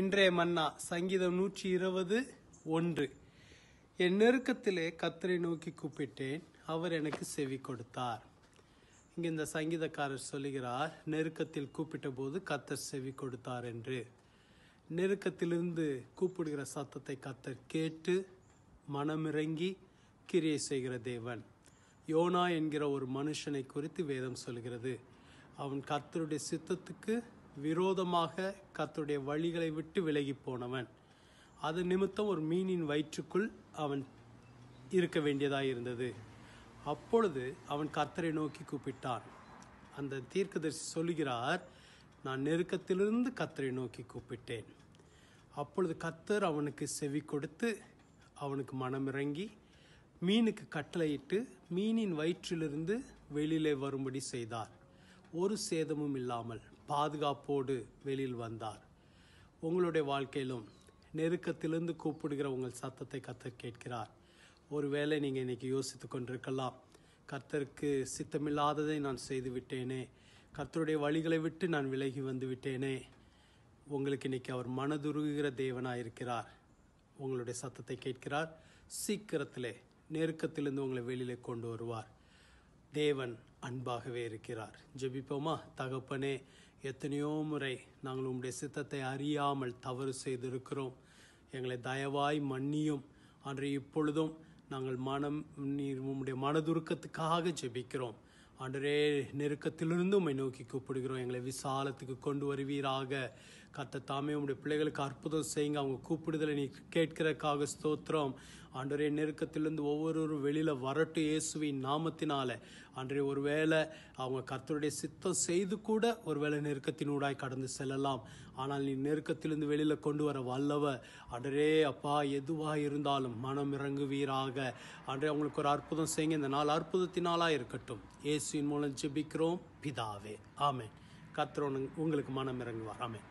இன்றைய மன்னா சங்கீதம் நூற்றி இருபது ஒன்று என் நெருக்கத்திலே கத்தரை நோக்கி கூப்பிட்டேன் அவர் எனக்கு செவி கொடுத்தார் இங்கே இந்த சங்கீதக்காரர் சொல்லுகிறார் நெருக்கத்தில் கூப்பிட்ட போது கத்தர் செவி கொடுத்தார் என்று நெருக்கத்திலிருந்து கூப்பிடுகிற சத்தத்தை கத்தர் கேட்டு மனமிறங்கி கிரியை செய்கிற தேவன் யோனா என்கிற ஒரு மனுஷனை குறித்து வேதம் சொல்கிறது அவன் கத்தருடைய சித்தத்துக்கு விரோதமாக கத்துடைய வழிகளை விட்டு விலகி போனவன் அது நிமித்தம் ஒரு மீனின் வயிற்றுக்குள் அவன் இருக்க வேண்டியதாக இருந்தது அப்பொழுது அவன் கர்த்தரை நோக்கி கூப்பிட்டான் அந்த தீர்க்கதரிசி சொல்லுகிறார் நான் நெருக்கத்திலிருந்து கத்தரை நோக்கி கூப்பிட்டேன் அப்பொழுது கத்தர் அவனுக்கு செவி கொடுத்து அவனுக்கு மனமிறங்கி மீனுக்கு கட்டளையிட்டு மீனின் வயிற்றிலிருந்து வெளியிலே வரும்படி செய்தார் ஒரு சேதமும் இல்லாமல் பாதுகாப்போடு வெளியில் வந்தார் உங்களுடைய வாழ்க்கையிலும் நெருக்கத்திலிருந்து கூப்பிடுகிற உங்கள் சத்தத்தை கத்தர் கேட்கிறார் ஒருவேளை நீங்கள் இன்றைக்கி யோசித்து கொண்டிருக்கலாம் கர்த்தருக்கு சித்தமில்லாததை நான் செய்து விட்டேனே கர்த்தருடைய வழிகளை விட்டு நான் விலகி வந்து விட்டேனே உங்களுக்கு இன்றைக்கி அவர் மனதுருகிற தேவனாக இருக்கிறார் உங்களுடைய சத்தத்தை கேட்கிறார் சீக்கிரத்தில் நெருக்கத்திலிருந்து உங்களை வெளியில் கொண்டு வருவார் தேவன் அன்பாகவே இருக்கிறார் ஜெபிப்போமா தகப்பனே எத்தனையோ முறை நாங்கள் உம்முடைய சித்தத்தை அறியாமல் தவறு செய்திருக்கிறோம் எங்களை தயவாய் மன்னியும் அன்று இப்பொழுதும் நாங்கள் மனம் நீர் உம்முடைய மனதுருக்கத்துக்காக ஜெபிக்கிறோம் அன்றே நெருக்கத்திலிருந்து உண்மை நோக்கி கூப்பிடுகிறோம் எங்களை விசாலத்துக்கு கொண்டு வருவீராக கத்த தாமே உங்களுடைய பிள்ளைகளுக்கு அற்புதம் செய்யுங்க அவங்க கூப்பிடுதலை நீ கேட்கிறக்காக ஸ்தோத்திரம் ஆண்டரே நெருக்கத்திலிருந்து ஒவ்வொருவரும் வெளியில் வரட்டு இயேசுவின் நாமத்தினால அன்றைய ஒருவேளை அவங்க கர்த்தருடைய சித்தம் செய்து கூட ஒருவேளை நெருக்கத்தினூடாய் கடந்து செல்லலாம் ஆனால் நீ நெருக்கத்திலிருந்து வெளியில் கொண்டு வர வல்லவ அன்றரே அப்பா எதுவாக இருந்தாலும் மனம் இறங்குவீராக அன்றைய அவங்களுக்கு ஒரு அற்புதம் செய்யுங்க இந்த நாள் அற்புதத்தினாலாக இருக்கட்டும் இயேசுவின் மூலம் ஜெபிக்கிறோம் பிதாவே ஆமே கத்திரோன் உங்களுக்கு மனம் இறங்குவார் ஆமே